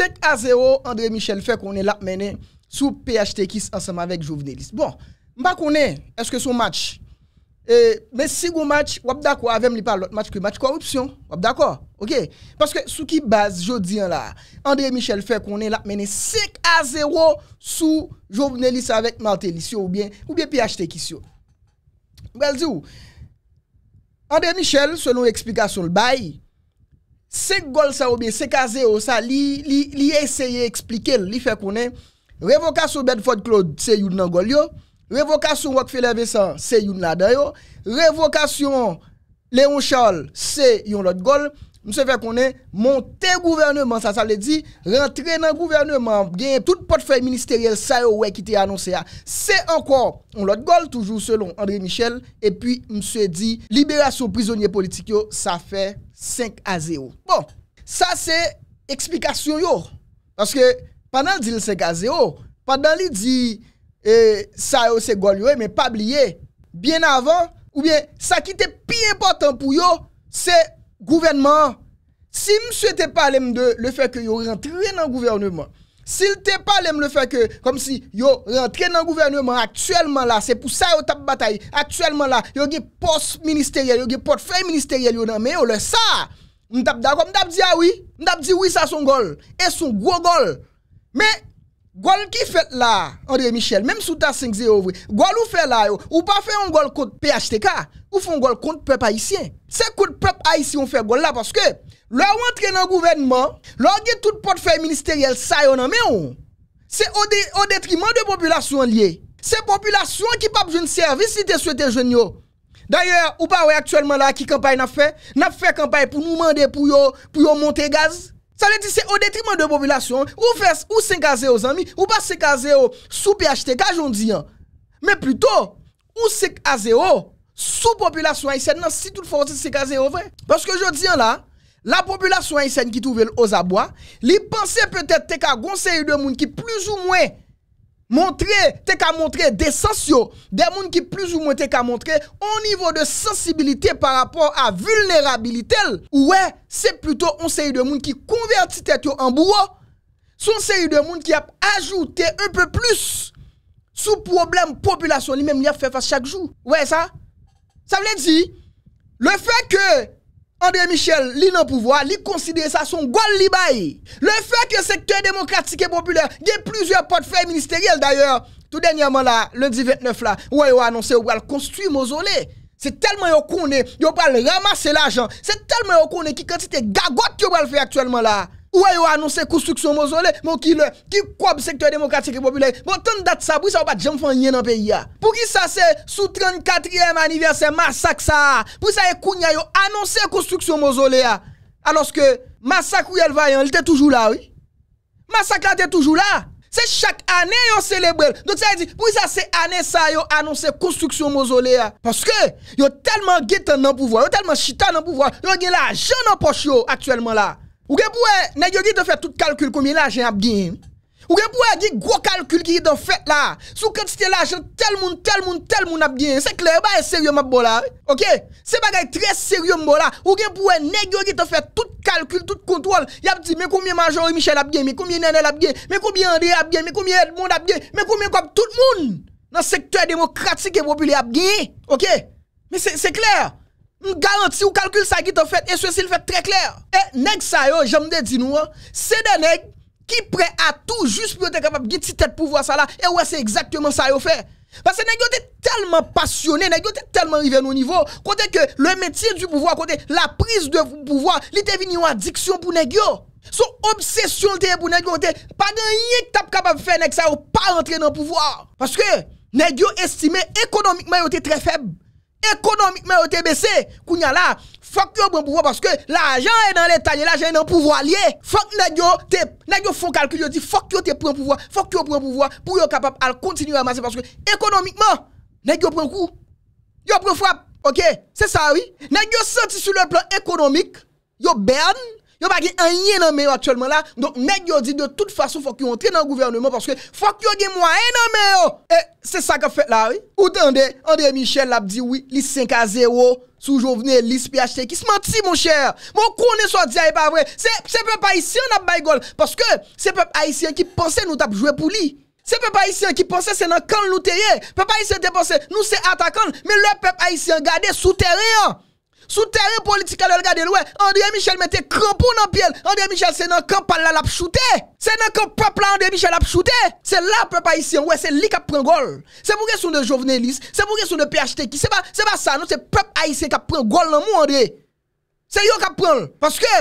5-0 André Michel fè konè l'apmènen sou PHT Kiss ansèm avèk Jouvenelis. Bon, mba konè, eske sou match, mbe sigou match, wap d'akwa, avèm li pa l'ot match ki match korupsyon, wap d'akwa, ok? Paske sou ki baz, jò diyan la, André Michel fè konè l'apmènen 6-0 sou Jouvenelis avèk Martelis, ou bien PHT Kiss yo. Mbel diyo, André Michel, selon eksplikasyon l'bayi, Sek gol sa oube, sek aze ou sa, li eseye eksplike, li fe konen, revokasyon Bedford Claude se yon nan gol yo, revokasyon Wakfela Vesan se yon nan dayo, revokasyon Leon Charles se yon lot gol, Mse qu'on est monté gouvernement, ça ça le rentrer dans le gouvernement, gagner tout portefeuille ministériel ça y est, qui te annoncée. Ah. C'est encore, on lot gol toujours selon André Michel, et puis Monsieur dit, libération prisonnier politique ça ça fait 5 à 0. Bon, ça, c'est explication yo. que, pendant pendant dit 5 à 0, pendant le dit, eh, ça, c'est c'est gol yo, bien avant, ou bien, ça qui était plus important pour yo, c'est gouvernement, si monsieur te parlé de le fait que yo rentré dans le gouvernement, s'il te parle le fait que, comme si yo rentré dans le gouvernement actuellement là, c'est pour ça yo tap bataille. Actuellement là, yo gen poste ministériel, yo gen portefeuille ministériel yo nan, mais yo le ça. M'tap d'accord, m'tap dit ah oui, m'tap dit oui, ça son gol. Et son gros gol. Mais, Gol qui fait là, André Michel, même sous ta 5-0, gol ou fait là, ou pas fait un gol contre PHTK, ou fait un gol contre peuple haïtien. C'est contre peuple haïtien on fait gol là parce que, leur rentre dans le gouvernement, leur toute tout portefeuille ministériel, ça y en c'est au, détriment de population liée. C'est population qui pas besoin de service si te souhaité jeune D'ailleurs, ou pas actuellement là qui campagne n'a fait, n'a fait campagne pour nous demander pour yo, pour monter gaz. Sa le di se o detrimen de populasyon, ou fes ou 5 a 0 zanmi, ou pa 5 a 0 sou PHTK joun di an. Me pluto, ou 5 a 0 sou populasyon a isen nan si tout fonsi 5 a 0 vre. Paske joun di an la, la populasyon a isen ki touvel o zabwa, li panse peutet te ka gonseri de moun ki plus ou mwen Montrer, qu'à montrer des sensio des gens qui plus ou moins t'es qu'à montrer au niveau de sensibilité par rapport à vulnérabilité. Ouais, c'est plutôt un série de monde qui convertit tête en C'est Son série de monde qui a ajouté un peu plus sous problème population lui-même, il a fait face chaque jour. Ouais, ça? Ça veut dire, le fait que André Michel, li pouvoir, il considère ça son gol li Le fait que secteur démocratique et populaire, il y a plusieurs portefeuilles ministériels d'ailleurs, tout dernièrement là, lundi 29 là, ouais, yon annoncé ou va construire mausolée. C'est tellement yon koné, yon va ramasser l'argent. C'est tellement yon connaît qui quantité gagote yon va faire actuellement là. Ou a annoncé construction mausolée, mon qui le qui secteur démocratique et populaire. Bon tant date ça, pour ça pas jamais faire rien dans pays hein. Pour qui ça c'est sous 34e anniversaire massacre ça. Pour ça Kounya yo annoncé construction mausolée hein. alors que massacre ou vaillant, il était toujours là oui. Massacre était toujours là. C'est chaque année on célèbre. Donc ça dit pour ça c'est année ça yo la construction mausolée hein. parce que yo tellement guetan dans pouvoir, yo tellement chita dans pouvoir, yo gen l'argent dans poche yo actuellement là. Ou gen pou e negyori te fè tout kalkül koum e lajè ap gen. Ou gen pou e di gwo kalkül ki yi te fèt la. Sou kèd stè lajè tel moun, tel moun, tel moun ap gen. Se klè, ba e sèryoum ap bo la. Ok? Se ba gèy trè sèryoum ap bo la. Ou gen pou e negyori te fè tout kalkül, tout kontwol. Y ap di, mè koum e manjò ou Michel ap gen, mè koum e Nenèl ap gen, mè koum e André ap gen, mè koum e Edmond ap gen, mè koum e kòp tout moun. Nan sektèr demokratik e popüle ap gen. Ok? Mè se klèr garantis ou calcul ça qui en fait et ceci le fait très clair et nèg ça yo j'aime de dire c'est des nèg qui prêt à tout juste pour être capable de tête pouvoir ça là et ouais c'est exactement ça qu'ils fait parce que nèg yo tellement passionné nèg yo tellement arrivé au niveau côté que le métier du pouvoir côté la prise de pouvoir il était une addiction pour nèg yo son obsession pour nèg yo pas rien que capable de faire nèg ça pas rentrer dans le pouvoir parce que les yo estimé économiquement yo était très faible ekonomikman yo te bese, kou nyan la, fok yo pren pouvo, paske la ajan e nan le talye, la ajan e nan pouvo alye, fok nan yo te, nan yo fok alke yo di, fok yo te pren pouvo, fok yo pren pouvo, pou yo kapap al kontinu amase, paske ekonomikman, nan yo pren kou, yo pren fwap, ok, se sa wii, nan yo senti sou le plan ekonomik, yo bern, Yo bagi enye nan mèyo atrelman la, donk mèk yo di de tout fasyon fok yo entre nan gouvernement, porske fok yo ge mwa enye nan mèyo. E, se sa ka fet la, oui? Ou te ande, ande Michel la ap di, oui, lis 5 ah, a 0, soujou vene lis pi achete, ki se manti, mou chèr. Mou konen so di a e pa vre, se pep Aisyen ap baygol, porske se pep Aisyen ki ponsen nou tap jwe pou li. Se pep Aisyen ki ponsen se nan kan nou terye, pep Aisyen te ponsen nou se atakan, me lè pep Aisyen gade sou terye an. Sou terren politikal el gade lwe, André Michel mette krampou nan pièl. André Michel, se nan kapal la lap choute. Se nan kapap la André Michel lap choute. Se la pep Aisyen, we, se li kap pran gol. Se pouke sou de Jovenelis, se pouke sou de PHT ki. Se pa sa, nou se pep Aisyen kap pran gol nan moun André. Se yo kap pran, paske,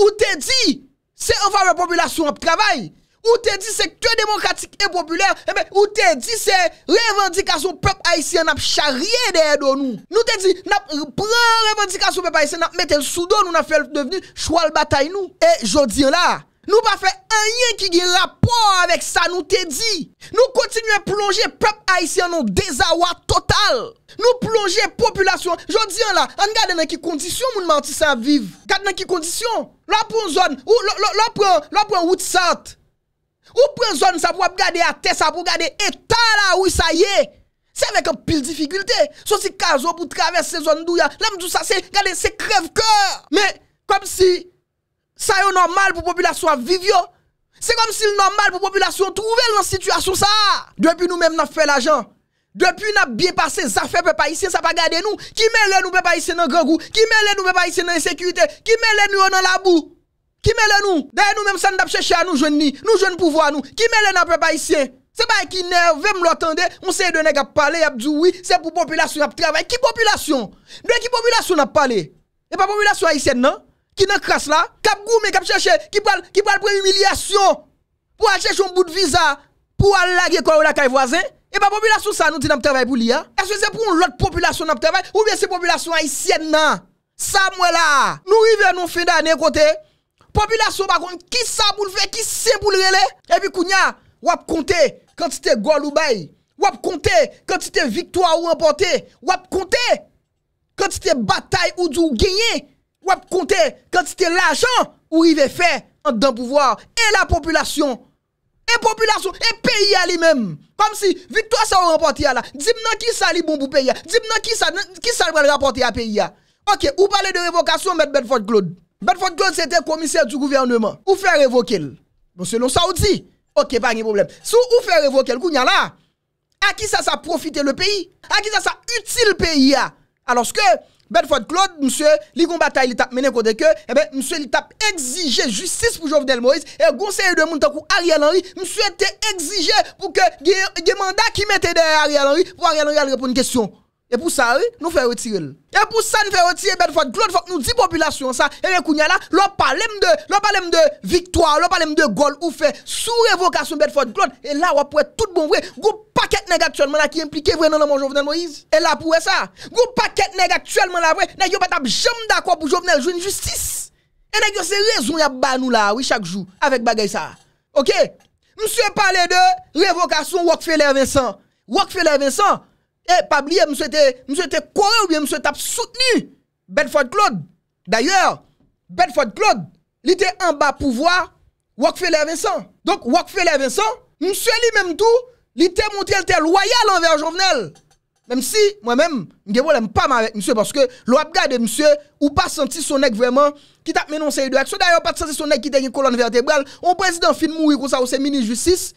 ou te di, se anva repopulasyon ap travay. Ou te di se kte demokratik e popüler, ebe ou te di se revendikasyon pep haisyen nap charye dey do nou. Nou te di nap pran revendikasyon pep haisyen nap metel soudo nou na fèl deveni chwal batay nou. E jodi an la, nou pa fè anyen ki gi rapor avèk sa nou te di. Nou kontinuè plonje pep haisyen nou dezawa total. Nou plonje populasyon. Jodi an la, an gade nan ki kondisyon moun manti sa viv. Gade nan ki kondisyon. La pran zon ou la pran la pran wout sant. Ou prenez zone ça pour regarder à terre, ça pour regarder état là où ça y est. C'est avec un pile de difficulté. Sauf si caso pour traverser ces zones douya. Là, tout ça, c'est crève cœur Mais comme si ça est normal pour la population vivre. C'est comme si le normal pour la population trouver dans situation ça. Depuis nous-mêmes, nous fait l'argent. Depuis nous bien passé, ça fait peu ici, ça pas garder nous. Qui met les nous peut pas dans le grand goût? Qui met les nous peut pas dans la Qui met les nous dans la boue? Kimelè nou? Dèye nou mèm san dap chèche an nou joun ni. Nou joun pouvo an nou. Kimelè nan apè pa isyen. Se ba ekine, ve m lò tende, moun se yè dène kap pale, ap djouwi, se pou populasyon ap travay. Ki populasyon? Dèye ki populasyon ap pale? E pa populasyon a isyen nan? Ki nan kras la? Kap goume, kap chèche, ki pral, ki pral pou emilyasyon. Pou al chèche yon bout viza. Pou al lage kwa ou la kay vwazen. E pa populasyon sa nou ti nan ap travay pou li ya? E se se pou lòt populasyon ap travay Populasyon bakon, ki sa moun fe, ki se moun rele? Epi kounya, wap konte, kante te gol ou bay, wap konte, kante te viktwa ou rempote, wap konte, kante te batay ou djou genye, wap konte, kante te lachan ou i ve fe, an dan pouvoar, e la populasyon, e populasyon, e peyi a li menm, kom si, viktwa sa ou rempote a la, di mnen ki sa li bon pou peyi a, di mnen ki sa li bon pou peyi a, ok, ou pale de revokasyon, met met fote kloud, Bedford Claude était commissaire du gouvernement. Où faire révoquer Bon, selon ça, Ok, pas de problème. Si ou faire révoquer le là, à qui ça, ça profite le pays? À qui ça, ça utile le pays? Alors que, Bedford Claude, monsieur, li gon bataille il tap mené côté que, eh ben, monsieur il tape exiger justice pour Jovenel Moïse, et conseiller de moun Ariel Henry, monsieur était exigé pour que, des mandat qui mettait derrière Ariel Henry, pour Ariel Henry répondre une question. E pou sa, nou fè retirel. E pou sa nou fè retire Bedford Cloud, fòk nou di popilasyon sa. E renkoun ya la, lò palem de, lò palem de, viktoar, lò palem de gol ou fè, sou revokasyon Bedford Cloud. E la wap wè tout bon wè. Gou paket neg aktuelman la ki implike vwè nan nan manjou vnen Moïse. E la pou wè sa. Gou paket neg aktuelman la wè, nek yo patap jem da kwa pou jow vnen jou in justis. E nek yo se rezon ya banou la, wè, chak jou, avèk bagay sa. Ok? Mse pale de revokasyon Rockefeller Vincent. Rockefeller Vincent. E, pabli, mswe te kore ou mswe te ap soutenu? Bedford Claude, d'ayor, Bedford Claude, li te anba pou vwa Wakfeler Vincent. Donk, Wakfeler Vincent, mswe li menm tou, li te monti elte loyal anver Jovenel. Menm si, mwen menm, mgebo lem pa man vek mswe, porske lop gade mswe ou pa santi son ek vweman ki tap menonsen yu de ak. So, d'ayor, pa santi son ek ki ten yu kolon vertebral, ou mwen prezident fin mou yu kousa ou se mini justice,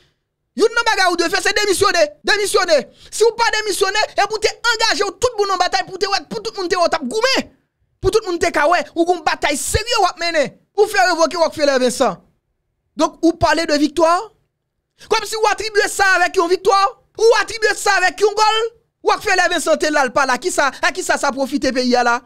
Yon nan baga ou de faire, c'est démissionner. Démissionner. Si vous pas démissionner, et eh vous ben, te engager tout le monde en bataille, pour, te, pour tout le monde te goumé. Pour tout le monde te kawe, ou une bataille sérieuse ou mener. Ou faire évoquer Rockefeller Vincent. Donc, vous parlez de victoire. Comme si vous attribuez ça avec une victoire. Ou attribuez ça avec un goal. fait Vincent te là, pas là. Qui ça, à qui ça, ça profite pays là?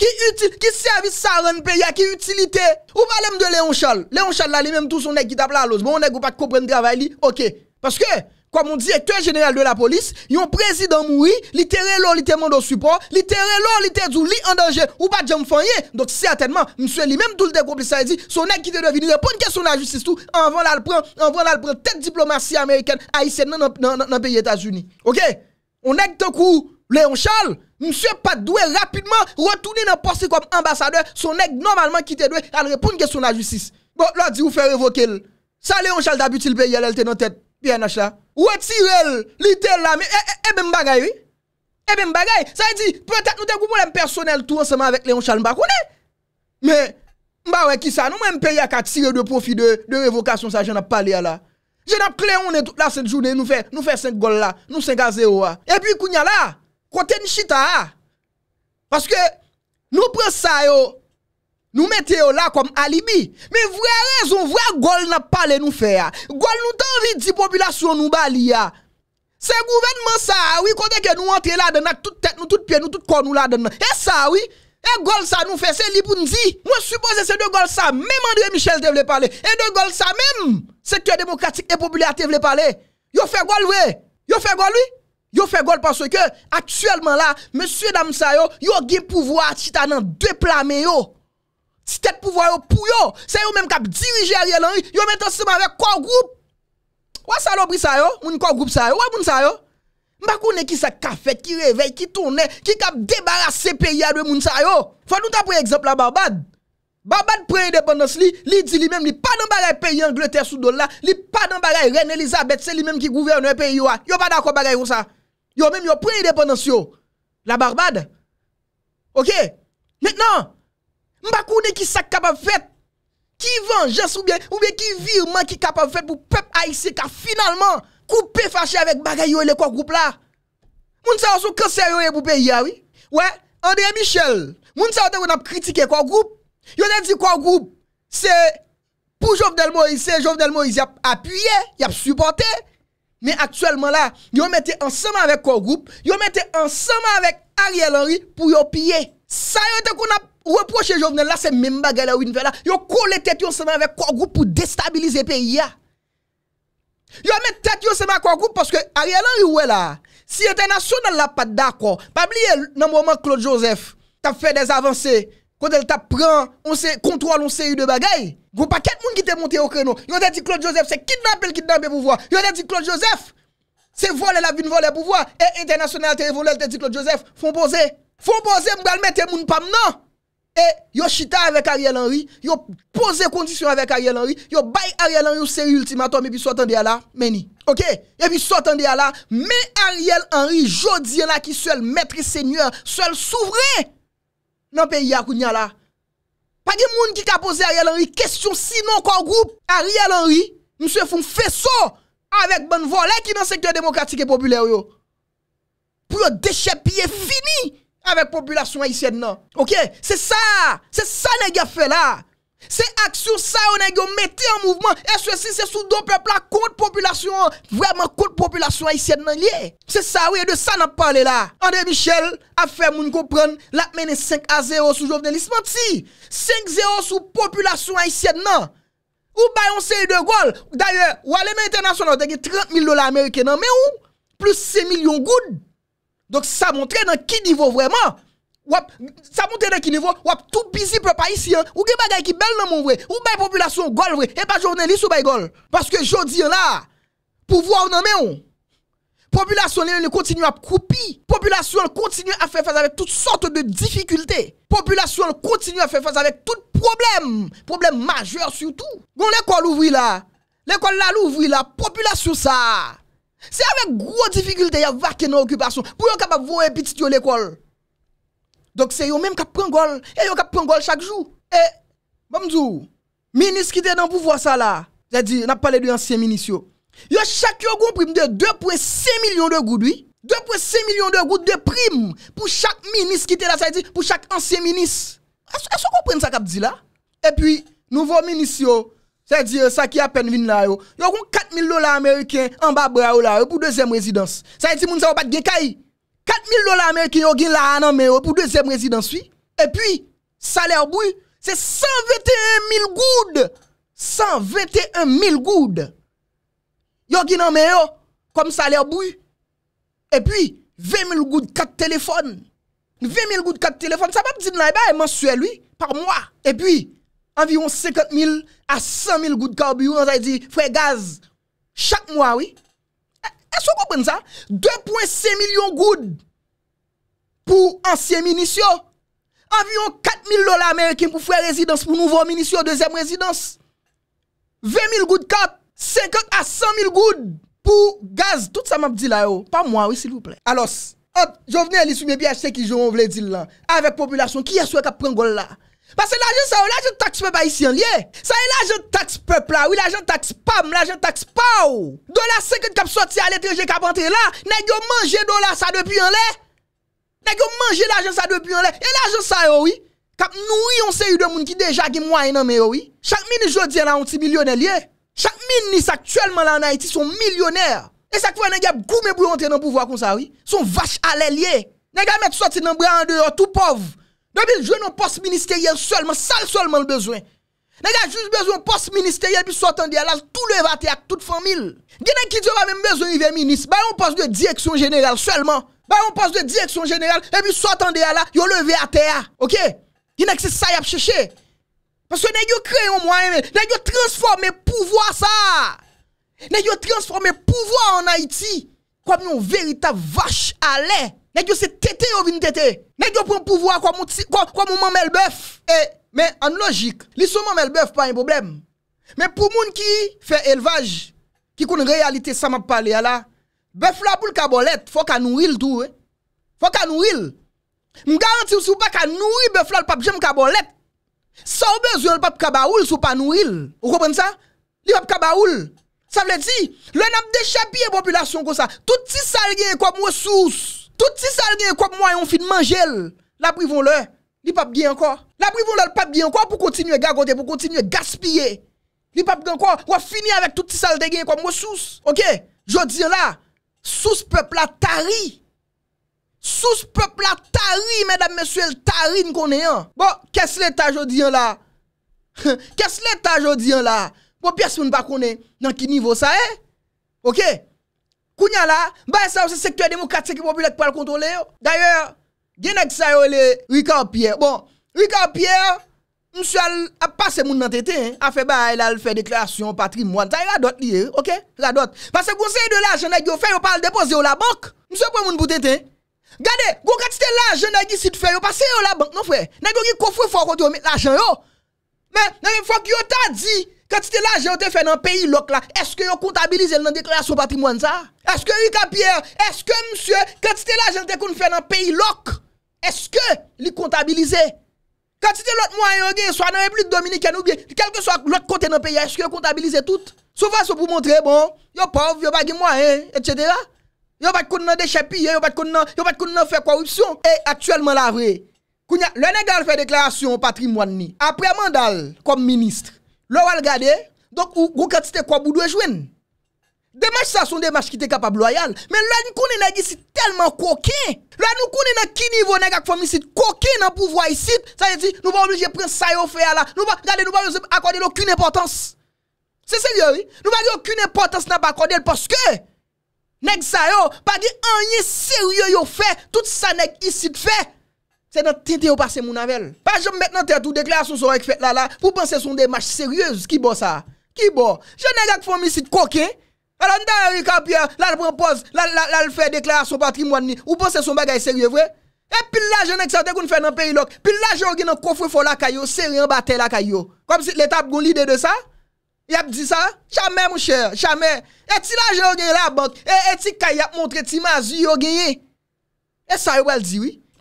Ki servis sa renpe ya ki utilite Ou pale m de Leonchal Leonchal la li menm tou son ek ki tabla aloz Bon ek ou pa koupren dravay li Ok Paske Kwa moun di ekte general de la polis Yon prezident moui Li tere lor li teman do suport Li tere lor li tezou Li endanje Ou pa jem fanye Dok si atenman Mse li menm tou lide koupri sa e di Son ek ki te devini Reponke son ajusistou Anvan la lpran Anvan la lpran Tet diplomasy Ameriken A isen nan peye Etasuni Ok Ou nek te kou Léon Charles, monsieur pas doué rapidement retourner dans poste comme ambassadeur, son nèg normalement qui te doué à répondre question la justice. Bon, là dit vous faire révoquer. Ça Léon Charles d'habitude le pays elle était dans tête PNH là. Retirez il était là mais eh même eh, eh, ben, bagaille oui. eh Ben bagaille, ça dit peut-être nous avons un personnel tout ensemble avec Léon Charles Mbakoune. Mais bah ouais qui ça nous même pays a tirer de profit de de révocation ça j'en ai parlé là. Je n'ai clé on est toute la cette journée nous fait nous fait 5 goals là, nous 5 à 0 là. Et puis kounya là Côté Nchita. Ah. Parce que nous prenons ça, yo, nous mettons là comme alibi. Mais vraie raison, vrai gol n'a pas les nous faire. Ah. Gol nous t'envie dit population nous balia. Ah. C'est gouvernement ça, oui, quand que nous entrons là dedans, toute tête, nous, toute pied, nous, tout corps, nous là dedans. Et ça, oui. Et gol ça nous fait, c'est li pour nous dire. Moi, suppose c'est de gol ça, même André Michel devait parler. Et de gol ça, même secteur démocratique et populaire devait parler. Yo fait gol, oui. Yo fait gol, oui. Yo fe gol panso ke, aktuelman la, monsye dam sa yo, yo gen pouvoa, chita nan de plame yo. Siket pouvoa yo pou yo. Se yo menm kap dirije a rielan yo, yo men tan seman ve kwa group. Wa salobri sa yo, moun kwa group sa yo, wa moun sa yo? Mbakounen ki sa kafet, ki revey, ki toune, ki kap debarase peyi a dwe moun sa yo. Fwa nou ta pouye ekzempla Babad. Babad pre-independence li, li di li menm li pa nan bagay peyi Angleterre sou dola, li pa nan bagay René Elisabeth, se li menm ki gouverne peyi yo a. Yo mèm yo prene deponans yo. La barbade. Ok. Mètenan. Mbakounè ki sak kapav fèt. Ki van jesou bè. Ou bè ki virman ki kapav fèt pou pep aise. Ka finalman. Koupe fache avèk bagay yo le kwa goup la. Moun sa yo sou kase yo yo boupe ya wè. Wè. André Michel. Moun sa yo de wè nap kritike kwa goup. Yo ne di kwa goup. Se. Pou Jovdel Moise. Se Jovdel Moise yap apuyè. Yap supportè. Mais actuellement là, ils mettez ensemble avec corps groupe, ils mettez ensemble avec Ariel Henry pour y piller. Ça est, qu'on a reproché Jovenel là, c'est même bagarre là où là, yo collé tête ensemble avec corps groupe pour déstabiliser le pays Ils Yo met tête ensemble avec corps groupe parce que Ariel Henry ouais là. Si international là pas d'accord, pas oublier dans moment Claude Joseph, t'as fait des avancées quand elle t'a on sait contrôle on série de bagaille. pas paquet monde qui t'est monté au créneau. Ils a dit Claude Joseph c'est kidnapper kidnapper pouvoir. Ils a dit Claude Joseph c'est voler la vine voler pouvoir et international te voler t'es dit Claude Joseph font poser. Font poser m'gal mettre moun pam non. Et yo chita avec Ariel Henry, yo posé condition avec Ariel Henry, yo bay Ariel Henry c'est ultimatum et puis soit à là, meni. OK, et puis soit à là, mais Ariel Henry jodi là qui seul maître seigneur, seul souverain nan pe yi akou nyan la. Page moun ki ka pose Ariel Henry, kwestyon si nan kon groupe Ariel Henry, mse foun feso avek ban volè ki nan sekte demokratik e popüler yo. Pou yo dechè piye fini avek populasyon ayisyen nan. Ok, se sa, se sa nè gya fè la. Se aksyon sa yon e gyo mette yon mouvman, e sosi se sou do pepla kont populasyon, vreman kont populasyon a isyed nan liye. Se sa ouye de sa nan pale la. Andre Michel a fe moun kompran la mene 5 non. a 0 sou jovne lismant si. 5 0 sou populasyon a isyed nan. Ou bayon se yon de gol. Daye, wale men internasyon nan, tege 30 000 dola Amerike nan, me ou? Plus 7 000 000 goun. Dok sa montre nan ki divo vreman. Wap, sa moun tere ki nivou, wap, tout bizi prepa isi an, ou ge bagay ki bel nan moun vwe, ou bay populasyon gol vwe, e pa jounen li sou bay gol. Paske joudi an la, pou vwa ou nan mè ou, populasyon li an lè kontinu ap koupi, populasyon lè kontinu ap fè fèz avè tout sort de difikultè, populasyon lè kontinu ap fè fèz avè tout problem, problem majèr sou tout. Gon lè kol ou vwe la, lè kol la lè ou vwe la, populasyon sa, se avè gwo difikultè ya vake nan okupasyon, pou yon kap ap vwe piti diyo lè kol. Dok se yo menm kap pren gol, e yo kap pren gol chak jou. E, bamdou, minis ki te nan pouvo sa la, zay di, nap pale di ansye minis yo. Yo chak yo goun prim de 2.5 milyon de goudoui, 2.5 milyon de goudoui de prim pou chak minis ki te la, zay di, pou chak ansye minis. As yo goun pren sa kap di la? E pi, nouvo minis yo, zay di, sa euh, ki apen vin la yo. Yo goun 4.000 lola Ameriken, amba bra yo la, yo euh, pou dezem rezidans. Zay di, moun sa wapat gekayi. 4000 dola ameriki yo gin la anan meyo pou 2èm rezidanswi. E pwi, salèr bouy, se 121 000 goud. 121 000 goud. Yo gin anan meyo, kom salèr bouy. E pwi, 20 000 goud kat telefon. 20 000 goud kat telefon. Sa pa ptid nan e bay, man suè lui, par mwa. E pwi, anviron 50 000 a 100 000 goud kaw biyo. An zay di, fwe gaz, chak mwa wii. Aswa kompren sa, 2.5 milyon goud pou ansyen minisyon. Avion 4.000 lola Ameriken pou fwe rezidans pou nouvo minisyon, 2.000 rezidans. 20.000 goud kat, 50.000 a 100.000 goud pou gaz. Tout sa map di la yo, pa mwa wisil vous plen. Alos, ot, jo vene alisou me bi achete ki jo, on vle di la. Avèk populasyon, ki aswa ka pren goul la? Pase lajen sa ou lajen taks pep a isi an liye Sa e lajen taks pep la ou Lajen taks pam, lajen taks pa ou Dola 50 kap soti a letreje kap antre la Nèk yo manje dola sa depi an liye Nèk yo manje lajen sa depi an liye E lajen sa ou ou Kap nou yon se yu demoun ki deja Gimwa enan me ou Chakmini jodi an an ti milyonel liye Chakmini nis aktuelman an Haiti son milyoner E sakwen nèk gep goume bou yon te nan pouvo akon sa ou Son vache ale liye Nèk ga met soti nan brande yo tout pov Depuis je un poste ministériel seulement, sale seulement le besoin. N'a juste besoin poste ministériel puis sortant de là tout le vaté avec toute famille. Gen qui pas même besoin d'un ministre, bah on poste de direction générale seulement. bah on poste de direction générale et puis soit de là, yo levé à terre. OK? Gen c'est ça y a cherché. Parce que nèg yo créé un moyen, nèg yo transformé pouvoir ça. Nous yo transformé pouvoir en Haïti comme une véritable vache à lait. Nèk yo se tete yo vin tete. Nèk yo pou m pouvwa kwa moun mamel bèf. E, Mè an logik. Li sou mamel bèf pa yon problem. Mè pou moun ki fè elvaj. Ki koun realite sa map pale ala. Bèf la pou l kabolet. Fò kanouil tou. E. Fò kanouil. M garanti wou si wou pa kanouil bèf la l pap jem kabolet. Sa wou bezwen l pap kabaoul sou pa nouil. Wou kompren sa? Li wap kabaoul. Sa vle ti? Le nam dechapi e bopilasyon kon sa. Touti salge e kom wè sous. Touti sal gen kwa mwa yon fin manjel, la privon lè, li pap gen anko. La privon lè l'pap gen anko pou kontinye gagote, pou kontinye gaspye. Li pap gen anko, wap fini avèk touti sal de gen kwa mwa sous. Ok, jodi an la, sous pèp la tari. Sous pèp la tari, mèdame mèsue, l'tari n kone yon. Bo, kès lè ta jodi an la? Kès lè ta jodi an la? Bo, piès mè n pa kone nan ki nivou sa e? Ok, ok. Kounya la, bay sa ou se sektuè de moun katse ki populek pou al kontrole yo. Daryè, genèk sa yo lè wika w piè. Bon, wika w piè, msè a passe moun nan tètè. A fè bay, lal fè deklarasyon, patri, mwan. Ta yon adot liye, ok? Adot. Pase gounseye de l'ajan nagyo fè, yo pa al depose yo la bank. Msè pou moun boute tètè. Gade, goun katse te l'ajan nagyo si t'fè, yo passe yo la bank, non fè? Nagyo ki kofwe fò konti yo mè l'ajan yo. Men, nan yon fò ki yo ta di... Kan ti te la jote fè nan peyi lok la, eske yo kontabilize l nan deklarasyon patrimwane sa? Eske yi kapyer? Eske msye? Kan ti te la jote kon fè nan peyi lok, eske li kontabilize? Kan ti te lote mwanyo gen, so anan e pli de Dominikian ou gen, kelke so ak lote konten nan peyi, eske yo kontabilize tout? Sou fwa sou pou montre bon, yo pov, yo bagi mwanyen, etc. Yo bat kon nan dechepi, yo bat kon nan fè korupsyon. E, atyèlman la vre, koun ya le negan fè deklarasyon patrimwane ni, apre mandal kom ministre, Lo wal gade, donk ou gou katiste kwa boudou e jwen. Demaj sa son demaj ki te kapab loyal. Men la nou kounen ek isi telman kouke. La nou kounen ek ki nivou nek ak fomisit kouke nan pouvwa isit. Sa ye ti nou ba oblije pren sayo fe ala. Nou ba gade nou ba yose akordele okun importans. Se seryo yi. Nou ba yose okun importans nan pa akordele. Paske nek sayo pa di anye seryo yo fe. Tout sa nek isit fe. Se nan tinti ou pase moun avel. Pa jom met nan tet ou dekla yon son ek fet la la. Ou pan se son de mach seryèz ki bo sa. Ki bo. Je ne gak fòmisit koke. A la n'dan yon rekap ya. La l'pon pos. La l'fe dekla yon patrimon ni. Ou pan se son bagay seryè vwe. E pil la je ne kisante koun fè nan peri lok. Pil la je ou gen nan kofre fol la kayo. Seryen batè la kayo. Kom si l'etap goun lide de sa. Yap di sa. Chame mou chè. Chame. E ti la je ou gen la bank. E ti kaya ap montre ti ma zi ou gen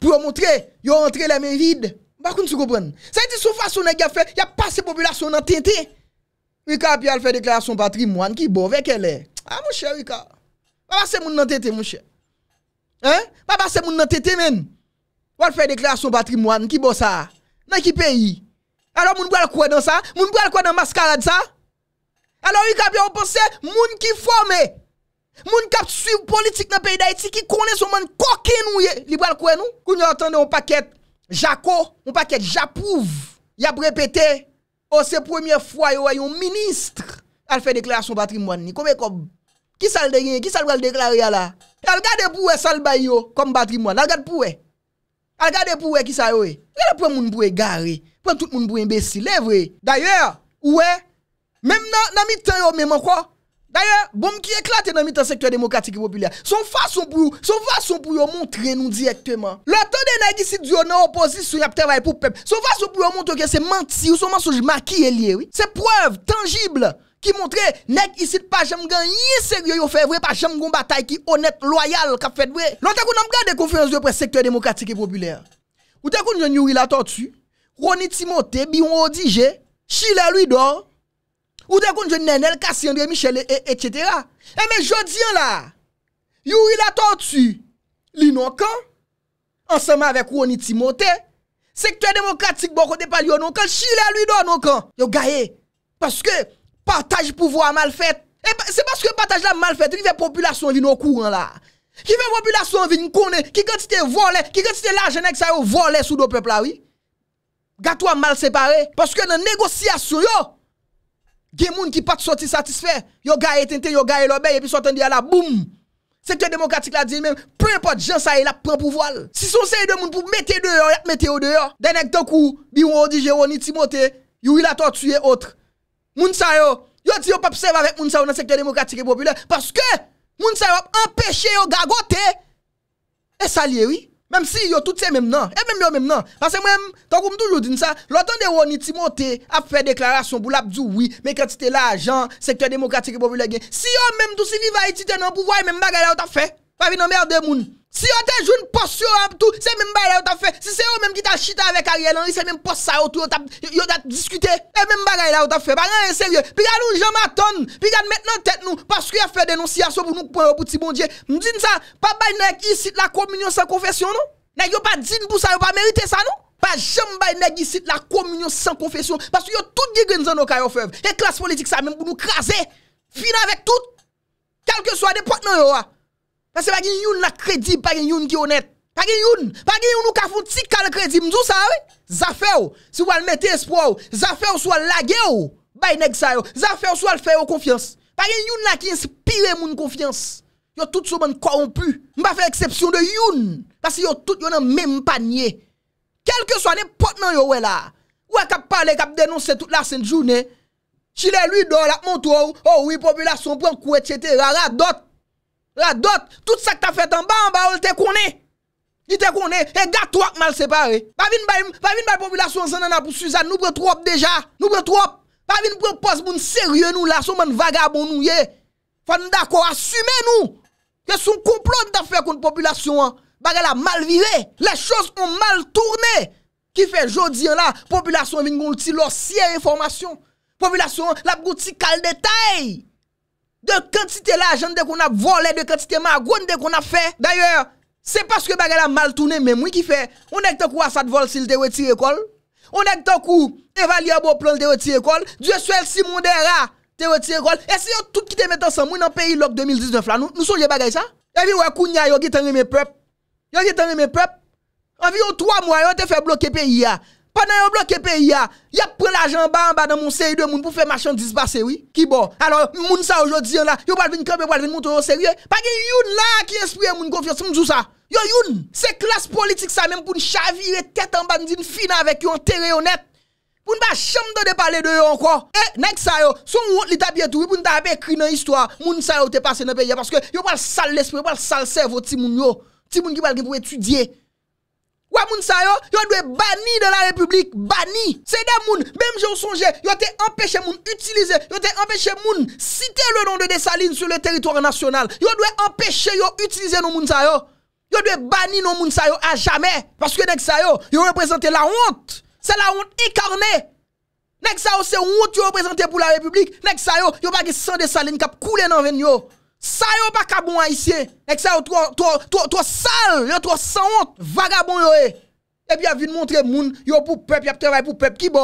pour montrer, ils ont rentré les mains vides. pas bah, qu'on se comprendre. Ça dit dire, sous façon, il a fait, il a passé population dans tété Rika, fait déclaration patrimoine, qui beau avec elle hein. Ah, mon cher Rika. Papa, bah, bah, c'est mon tété mon cher. Hein? Papa, c'est mon TT, même. Ou va faire déclaration patrimoine, qui beau ça? Dans qui pays? Alors, moun le quoi dans ça? Moun le quoi dans mascarade ça? Alors, Rika, bien, on pense, moun qui formé. Moun kap suiv politik nan pey da iti ki kone son man koke nou ye Libwal kwen nou? Koun yon atende yon paket Jako Yon paket Japouv Yap repete O oh, se premier fwa yo a yon ministre Al fe deklarasyon batrimon ni Kome kob? Ki sal deyye? Ki sal wale deklaraya la? Al gade pou we sal bay yo kom batrimon Al gade pou we? Al gade e. pou we ki sal yo we? Al gade pou we moun bou e gare? Pou we tout moun bou e imbesile? D'ayor Ou we? Mem nan mi ten yo mèman kwa? Daya, bom ki eklate nan mitan sektor demokratik e popilyar, son fason pou yon montre nou direktman. Lantan de nan gisit diyon nan opozisyon ap tervay pou pep, son fason pou yon montre ki se manti ou se mansoj maki ye liye. Se prev tangible ki montre nek isit pa jemgan yi seryo yo fevwe pa jemgan batay ki onet loyal kap fet we. Lantan kon nan gade konferans yo pre sektor demokratik e popilyar. Wotan kon yon yon yuri lantan tu, Roni Timote bi yon odije, chile lui do, Ou dekoun diyo nenel, kasyen diyo, michele, etc. E eh, me jodi an la, yo ou ila ta ou tsu, li nou kan, ansama avek ou ni timote, sektre demokratik bon kote pal yo nou kan, chile a li nou kan. Yo gae, paske, pataj pouvo a mal fèt, e se paske pataj la mal fèt, li ve populasyon vi nou kou an la. Ki ve populasyon vi nou kounen, ki gantite volen, ki gantite la jenek sa yo volen sou do pepla ou. Gato a mal separe, paske nan negosyasyon yo, Gen moun ki pat soti satisfè, yon gaye tentè, yon gaye lò bè, yon pi sotè di ala, boum! Sektor demokratik la di mèm, pou repot jansayè la pran pou voal. Si son saye de moun pou metè deyo, yat metè yo deyo. Denèk to kou, di yon Odi Jero ni Timote, yon yon la tortuyè otre. Moun sayo, yon ti yo pap serve avèk moun sayo nan sektor demokratik e popüler, paske moun sayo ap empèche yo gagote, e salye wii. Mem si yo tout se menm nan, e menm yo menm nan. Pase menm, tokou mtou loudin sa, lotan de woni timote ap fe deklarasyon bou lap diwi, me kati te la ajan, sektorya demokratike pou vile gen. Si yo menm tou si viva iti te nan, pou vwa menm bagay la ou ta fe, pa vi nan merde mouni. Si yo te joun pos yo an pou tou, se mèm bagay la yo ta fè. Si se yo mèm ki ta chita avè karyè lanri, se mèm pos sa yo tou, yo ta diskute. Se mèm bagay la yo ta fè, bagay lè sèryè. Pi gade nou jèm aton, pi gade mèt nan tèt nou, paskou yè fè denonsi asò pou nou poun yo pou ti bondye. Mdjin sa, pa bagnèk yisit la kominyon san konfesyon nou. Nè, yo pa djin pou sa, yo pa merite sa nou. Pa jèm bagnèk yisit la kominyon san konfesyon, paskou yo tout gè gwen zan nou karyò fèv. E klas politik sa Basi bagi yon la kredi, bagi yon ki yon net. Bagi yon, bagi yon nou kafon tsi kal kredi mdou sawe. Zafè ou, si wale mette espo ou. Zafè ou sou wale lage ou, bay neg sawe. Zafè ou sou wale fè ou konfians. Bagi yon la ki inspire moun konfians. Yo tout sou mwen koron pu. Mba fe eksepsyon de yon. Basi yo tout yon nan men mpanye. Kelke sou ane potman yo wè la. Wè kap pale, kap denonse tout la sèndjoune. Chile luy do la mwontou oh, oh, ou. Ou wipopilasyon pou an kou etchete rara dot. La dot, tout sa ki ta fet an, ba an ba ol te konen. Di te konen, e gato ak mal separe. Ba vin ba populasyon san an apou suzan, noubre trop deja, noubre trop. Ba vin prepoz moun serye nou la, son moun vagabon nou ye. Fad nou da kor asume nou. Ke son komplon ta fet kon populasyon an, baga la mal vire. Le chos an mal tourne. Ki fe jodi an la, populasyon vin goun ti lor siye informasyon. Populasyon an, la brouti kal detay. de quantité l'argent qu'on a volé, de quantité de qu'on a fait. D'ailleurs, c'est parce que bagay a mal tourné, mais moi qui fait. On est de à ça de vol s'il te retire école. On est en quoi évaluer bon plan de retire l'école. Dieu seul si mon dera, te retire l'école. Et si on tout qui te met ensemble dans le pays loc 2019 là, nous nous sommes bagay ça. Et puis ouais kounya yo qui t'en mes peuple. Yo qui t'en mes peuple. Environ trois mois, on te fait bloquer pays Pa nan yon bloke peyi ya, ya pre la jan ba an ba nan moun seri de moun pou fe machan disba seri, ki bo. Alors, moun sa ojot diyan la, yo bal bin kap e bal bin moun toro seri, pake yon la ki espriye moun konfiyans eh, moun sou sa. Yo yon, se klas politik sa menm pou n'chavire tet an bandin fina vek yon terionet, pou n'ba chanm do de pale de yon kwa. E, nèk sa yo, sou moun wot li ta bietou, pou n'ta apè kri nan histwa, moun sa yo te pase nan peyi ya, paske yo bal sal l'espre, bal sal servo ti moun yo, ti moun Wa moun sa yo, yo banni de la République, banni. C'est des moun, même j'en songe, yo te empêché moun utiliser, yo te empêché moun citer le nom de Dessalines sur le territoire national. Yo doit empêcher yo utiliser nos moun sa yo. Yo banni nos moun sa yo à jamais. Parce que nek sa yo, yo représente la honte. C'est la honte incarnée. Nek sa yo, c'est honte yo représente pour la République. Nek sa yo, yo pas de sang Dessalines cap couler dans le yo. Sa yo pa kaboun an isye, ek sa yo to sal, yo to sa ont, vagaboun yo e. E pi ap vin montre moun, yo pou pep, yap travay pou pep ki bo.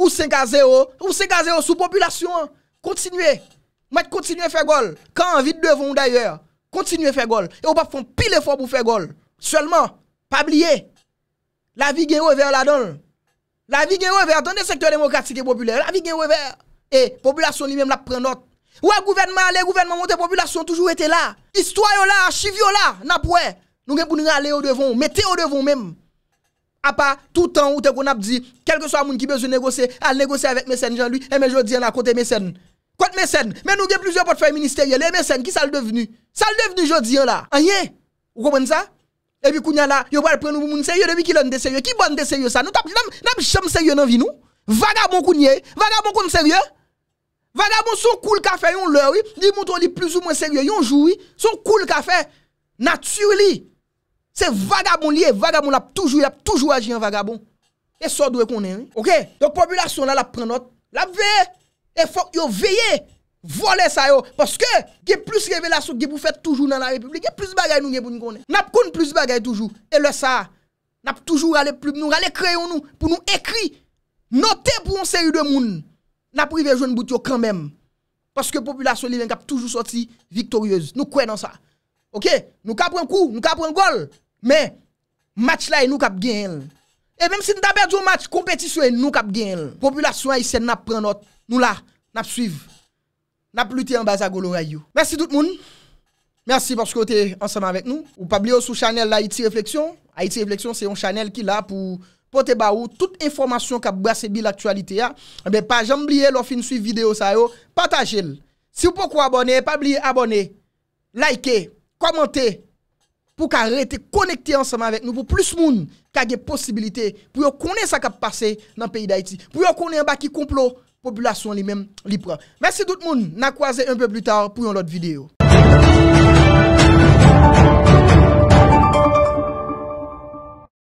Ou 5 a 0, ou 5 a 0 sou populasyon, kontinuye. Mwen kontinuye fe gol, kan an vide devon ou dayer, kontinuye fe gol. Yo pa fon pil e for pou fe gol, seulement, pa blye, la vi genyo e ver la don. La vi genyo e ver, don de sektor demokratik e populer, la vi genyo e ver. E, populasyon li men la pren not. Ouais, gouvernement, le gouvernement monte population toujours été là. Histoire là, archive là, n'a pas. Nous avons aller au devant, mettez au devant même. À part tout temps où qu'on a dit, quel que soit le monde qui besoin négocier, à négocier avec Messen Jean-Louis, et eh, mais jodi dis à côté Messen. Côté Messen, mais nous avons plusieurs portefeuilles ministériels, les eh, Messen, qui ça le devenu? Ça le devenu, je dis là. Rien. Vous comprenez ça? Et puis, Kounya là, yo pral prendre moun sérieux depuis qu'il de sérieux. Qui bon de sérieux ça? Nous t'ap jamais sérieux dans vie nous. Vagabond Kounye, vagabond Koun sérieux. Vagabon son koul ka fe yon lèwi, ni moun ton li plus ou mwen sèrye, yon jouwi, son koul ka fe, natyuri li, se vagabon li e, vagabon la pou toujou, la pou toujou aji yon vagabon. E so dwe konen, ok? Yon populasyon la la pou pren not, la pou veye, e fok yon veye, vole sa yo, paske, ge plus revelasyon ge pou fè toujou nan la republik, ge plus bagay nou ge pou nou konen. Nap kon plus bagay toujou, e lè sa, nap toujou rale pou nou, rale kreyon nou, pou nou ekri, note pou yon sèrye de moun. Na privè joun bout yo kran mèm. Paske populasyon li ven kap toujou soti viktoriyoz. Nou kwen nan sa. Ok? Nou kap ren kou, nou kap ren gol. Mè, match la e nou kap gen. E mèm si nou tabè djoun match, kompetisyon e nou kap gen. Populasyon y se nap pren not. Nou la, nap suiv. Nap luti an bazagolo ray yo. Mèsi tout moun. Mèsi porsi kote ansaman vek nou. Ou pabli yo sou chanel la Haiti Reflexion. Haiti Reflexion se yon chanel ki la pou Pote ba ou, tout informasyon kap brase bi l'aktualite ya, eh be pa janm blye lò fin sui video sa yo, patajel. Si ou pou kwa abone, pa blye abone, like, komante, pou ka rete konekte ansama vek nou pou plus moun kage posibilite pou yo kone sa kap pase nan peyi da iti. Pou yo kone yon baki komplo, populasyon li men li pran. Mèsi dout moun, na kwaze un peu blu tar pou yon lot videyo.